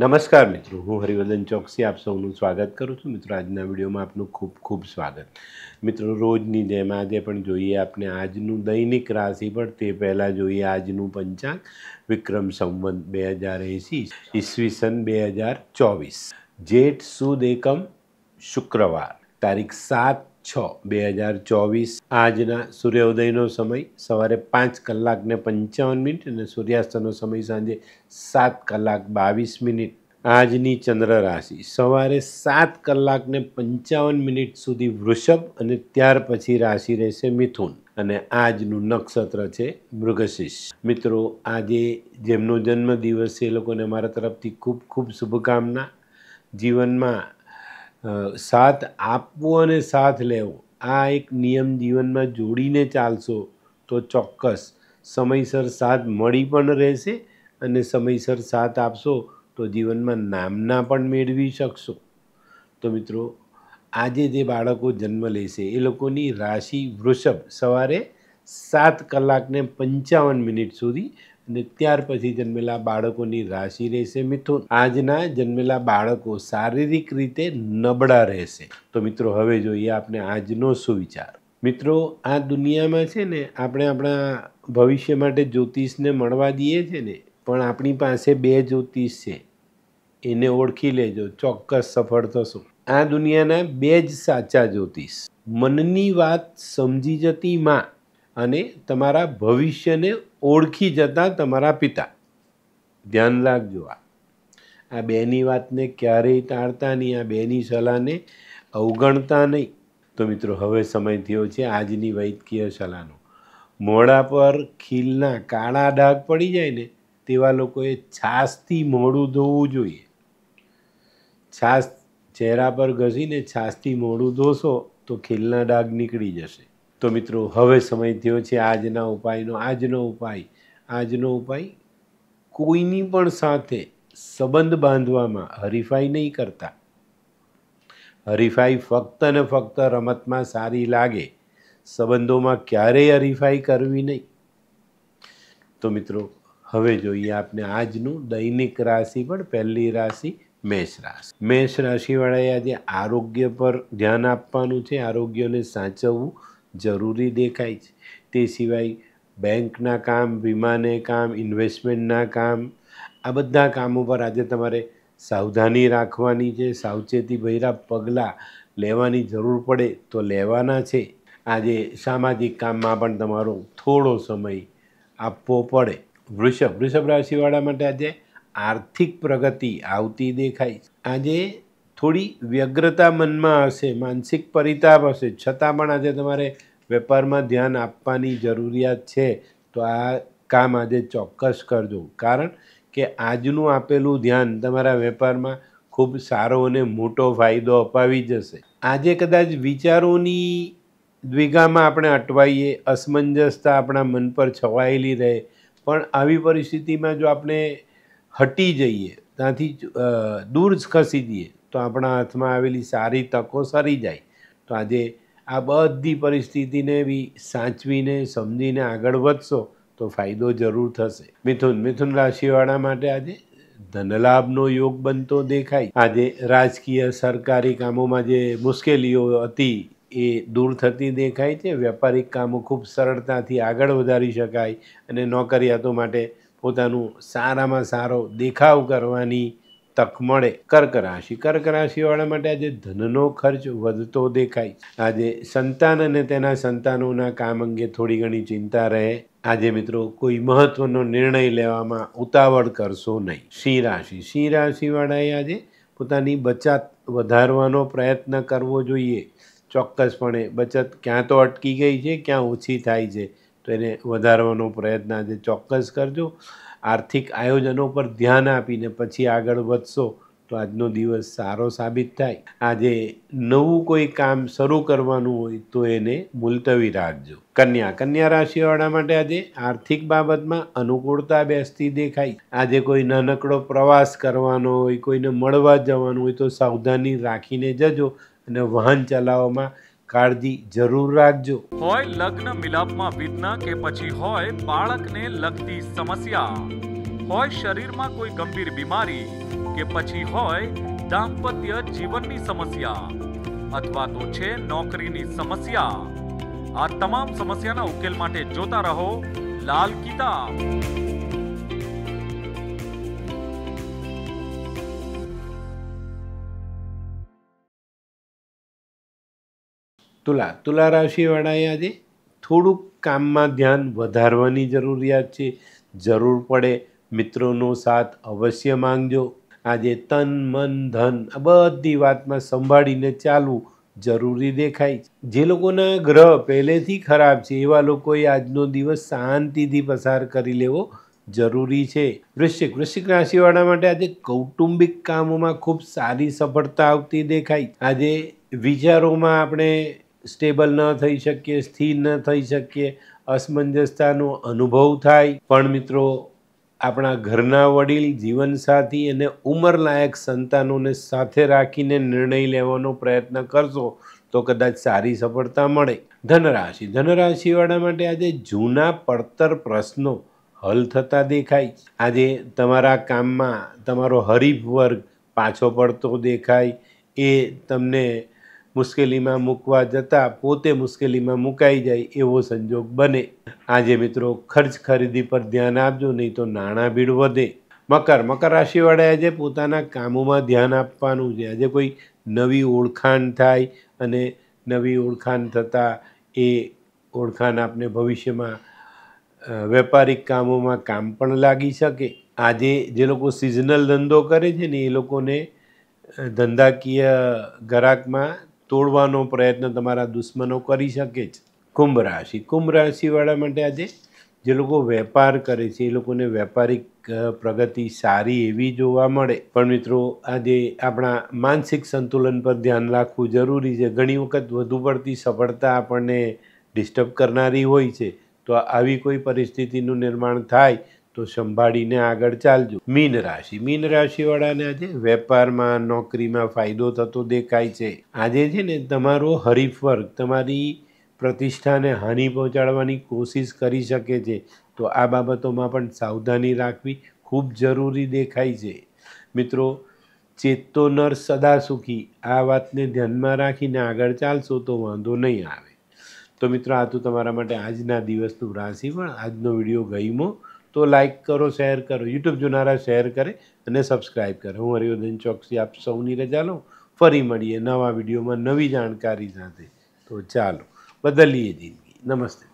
નમસ્કાર મિત્રો હું હરિવર્ધન ચોકસી આપ સૌનું સ્વાગત કરું છું મિત્રો આજના વિડીયોમાં આપનું ખૂબ ખૂબ સ્વાગત મિત્રો રોજની જેમ આજે પણ જોઈએ આપણે આજનું દૈનિક રાશિ પણ તે પહેલાં જોઈએ આજનું પંચાંગ વિક્રમ સંવંત બે હજાર એંસી ઈસવીસન બે હજાર ચોવીસ જેઠ સુદ એકમ શુક્રવાર તારીખ સાત છ બે હજાર ચોવીસ આજના સૂર્યોદયનો સમય સવારે પાંચ કલાકને પંચાવન મિનિટ અને સૂર્યાસ્તનો સમય સાંજે સાત કલાક બાવીસ મિનિટ આજની ચંદ્ર રાશિ સવારે સાત કલાકને પંચાવન મિનિટ સુધી વૃષભ અને ત્યાર પછી રાશિ રહેશે મિથુન અને આજનું નક્ષત્ર છે મૃગશીષ મિત્રો આજે જેમનો જન્મદિવસ છે એ લોકોને મારા તરફથી ખૂબ ખૂબ શુભકામના જીવનમાં સાથ આપવો અને સાથ લેવો આ એક નિયમ જીવનમાં જોડીને ચાલશો તો ચોક્કસ સમયસર સાથ મળી પણ રહેશે અને સમયસર સાથ આપશો તો જીવનમાં નામના પણ મેળવી શકશો તો મિત્રો આજે જે બાળકો જન્મ લેશે એ લોકોની રાશિ વૃષભ સવારે સાત કલાકને પંચાવન મિનિટ સુધી અને ત્યાર પછી જન્મેલા બાળકોની રાશિ રહેશે મિથુન આજના જન્મેલા બાળકો શારીરિક રીતે નબળા રહેશે તો મિત્રો હવે જોઈએ આપણે આજનો સુવિચાર મિત્રો આ દુનિયામાં છે ને આપણે આપણા ભવિષ્ય માટે જ્યોતિષને મળવા દઈએ છે ને પણ આપણી પાસે બે જ્યોતિષ છે એને ઓળખી લેજો ચોક્કસ સફળ થશો આ દુનિયાના બે જ સાચા જ્યોતિષ મનની વાત સમજી જતી માં અને તમારા ભવિષ્યને ઓળખી જતા તમારા પિતા ધ્યાન રાખજો આ આ બેની વાતને ક્યારેય ટાળતા નહીં આ બેની સલાહને અવગણતા નહીં તો મિત્રો હવે સમય થયો છે આજની વૈદકીય સલાહનો મોડા પર ખીલના કાળા ડાઘ પડી જાય ને તેવા લોકોએ છાશથી મોડું ધોવું જોઈએ છાશ ચહેરા પર ઘસીને છાશથી મોડું ધોશો તો ખીલના ડાઘ નીકળી જશે તો મિત્રો હવે સમય થયો છે આજના ઉપાયનો આજનો ઉપાય આજનો ઉપાય કોઈની પણ સાથે સંબંધ બાંધવામાં હરીફાઈ નહીં કરતા હરીફાઈ ફક્ત ને ફક્ત રમતમાં સારી લાગે સંબંધોમાં ક્યારેય હરીફાઈ કરવી નહીં તો મિત્રો હવે જોઈએ આપને આજનું દૈનિક રાશિ પણ પહેલી રાશિ મેષ રાશિ મેષ રાશિવાળાએ આજે આરોગ્ય પર ધ્યાન આપવાનું છે આરોગ્યને સાચવવું જરૂરી દેખાય છે તે સિવાય બેંકના કામ વીમાને કામ ઇન્વેસ્ટમેન્ટના કામ આ બધા કામો પર આજે તમારે સાવધાની રાખવાની છે સાવચેતી ભૈરા પગલાં લેવાની જરૂર પડે તો લેવાના છે આજે સામાજિક કામમાં પણ તમારો થોડો સમય આપવો પડે વૃષભ વૃષભ રાશિવાળા માટે આજે આર્થિક પ્રગતિ આવતી દેખાય આજે થોડી વ્યગ્રતા મનમાં હશે માનસિક પરિતાપ હશે છતાં પણ આજે તમારે વેપારમાં ધ્યાન આપવાની જરૂરિયાત છે તો આ કામ આજે ચોક્કસ કરજો કારણ કે આજનું આપેલું ધ્યાન તમારા વેપારમાં ખૂબ સારો અને મોટો ફાયદો અપાવી જશે આજે કદાચ વિચારોની દ્વિગામાં આપણે અટવાઈએ અસમંજસતા આપણા મન પર છવાયેલી રહે પણ આવી પરિસ્થિતિમાં જો આપણે હટી જઈએ ત્યાંથી દૂર ખસી દઈએ તો આપણા હાથમાં આવેલી સારી તકો સરી જાય તો આજે આ બધી પરિસ્થિતિને બી સાચવીને સમજીને આગળ વધશો તો ફાયદો જરૂર થશે મિથુન મિથુન રાશિવાળા માટે આજે ધનલાભનો યોગ બનતો દેખાય આજે રાજકીય સરકારી કામોમાં જે મુશ્કેલીઓ હતી એ દૂર થતી દેખાય છે વ્યાપારિક કામો ખૂબ સરળતાથી આગળ વધારી શકાય અને નોકરિયાતો માટે પોતાનું સારામાં સારો દેખાવ કરવાની તક મળે કર્ક રાશિ કર્ક રાશિવાળા માટે આજે ધનનો ખર્ચ વધતો દેખાય આજે સંતાન અને તેના સંતાનોના કામ અંગે થોડી ઘણી ચિંતા રહે આજે મિત્રો કોઈ મહત્વનો નિર્ણય લેવામાં ઉતાવળ કરશો નહીં સિંહ રાશિ સિંહ રાશિવાળાએ આજે પોતાની બચત વધારવાનો પ્રયત્ન કરવો જોઈએ ચોક્કસપણે બચત ક્યાં તો અટકી ગઈ છે ક્યાં ઓછી થાય છે તો એને વધારવાનો પ્રયત્ન આજે ચોક્કસ કરજો આર્થિક આયોજનો પર ધ્યાન આપીને પછી આગળ વધશો તો આજનો દિવસ સારો સાબિત થાય આજે નવું કોઈ કામ શરૂ કરવાનું હોય તો એને મુલતવી રાખજો કન્યા કન્યા રાશિવાળા માટે આજે આર્થિક બાબતમાં અનુકૂળતા બેસતી દેખાય આજે કોઈ નાનકડો પ્રવાસ કરવાનો હોય કોઈને મળવા જવાનું હોય તો સાવધાની રાખીને જજો અને વાહન ચલાવવામાં કાળજી જરૂર રાખજો હોય લગ્ન મિલાપમાં વિઘ્ન કે પછી હોય બાળકને લગતી સમસ્યા હોય શરીરમાં કોઈ ગંભીર બીમારી કે પછી હોય દાંપત્ય જીવનની સમસ્યા અથવા તો છે નોકરીની સમસ્યા આ તમામ સમસ્યાના ઉકેલ માટે જોતા રહો લાલ કિતાબ તુલા તુલા રાશિવાળાએ આજે થોડુંક કામમાં ધ્યાન વધારવાની જરૂરિયાત છે જરૂર પડે મિત્રોનો સાથ અવશ્ય માંગજો આજે તન મન ધન આ બધી વાતમાં સંભાળીને ચાલવું જરૂરી દેખાય જે લોકોના ગ્રહ પહેલેથી ખરાબ છે એવા લોકોએ આજનો દિવસ શાંતિથી પસાર કરી લેવો જરૂરી છે વૃશ્ચિક વૃશ્ચિક રાશિવાળા માટે આજે કૌટુંબિક કામોમાં ખૂબ સારી સફળતા આવતી દેખાય આજે વિચારોમાં આપણે સ્ટેબલ ન થઈ શકીએ સ્થિર ન થઈ શકીએ અસમંજસતાનો અનુભવ થાય પણ મિત્રો આપણા ઘરના વડીલ જીવનસાથી અને ઉંમરલાયક સંતાનોને સાથે રાખીને નિર્ણય લેવાનો પ્રયત્ન કરશો તો કદાચ સારી સફળતા મળે ધનરાશિ ધનરાશિવાળા માટે આજે જૂના પડતર પ્રશ્નો હલ થતા દેખાય આજે તમારા કામમાં તમારો હરીફ વર્ગ પાછો પડતો દેખાય એ તમને મુશ્કેલીમાં મૂકવા જતાં પોતે મુશ્કેલીમાં મુકાઈ જાય એવો સંજોગ બને આજે મિત્રો ખર્ચ ખરીદી પર ધ્યાન આપજો નહીં તો નાણાં ભીડ વધે મકર મકર રાશિવાળા આજે પોતાના કામોમાં ધ્યાન આપવાનું છે આજે કોઈ નવી ઓળખાણ થાય અને નવી ઓળખાણ થતાં એ ઓળખાણ આપને ભવિષ્યમાં વેપારિક કામોમાં કામ પણ લાગી શકે આજે જે લોકો સિઝનલ ધંધો કરે છે ને એ લોકોને ધંધાકીય ઘરાકમાં તોડવાનો પ્રયત્ન તમારા દુશ્મનો કરી શકે જ કુંભ રાશિ કુંભ રાશિવાળા માટે આજે જે લોકો વેપાર કરે છે એ લોકોને વેપારિક પ્રગતિ સારી એવી જોવા મળે પણ મિત્રો આજે આપણા માનસિક સંતુલન પર ધ્યાન રાખવું જરૂરી છે ઘણી વખત વધુ પડતી સફળતા આપણને ડિસ્ટર્બ કરનારી હોય છે તો આવી કોઈ પરિસ્થિતિનું નિર્માણ થાય તો સંભાળીને આગળ ચાલજો મીન રાશિ મીન રાશિવાળાને આજે વેપારમાં નોકરીમાં ફાયદો થતો દેખાય છે આજે છે ને તમારો હરીફ વર્ગ તમારી પ્રતિષ્ઠાને હાનિ પહોંચાડવાની કોશિશ કરી શકે છે તો આ બાબતોમાં પણ સાવધાની રાખવી ખૂબ જરૂરી દેખાય છે મિત્રો ચેતતો નર સદા સુખી આ વાતને ધ્યાનમાં રાખીને આગળ ચાલશો તો વાંધો નહીં આવે તો મિત્રો આ તો તમારા માટે આજના દિવસનું રાશિ પણ આજનો વિડીયો ગઈમો તો લાઇક કરો શેર કરો યુટ્યુબ જોનારા શેર કરે અને સબસ્ક્રાઈબ કરે હું હરિવર્ધન ચોકસી આપ સૌની રજા લઉં ફરી મળીએ નવા વિડીયોમાં નવી જાણકારી સાથે તો ચાલો બદલીએ જિંદગી નમસ્તે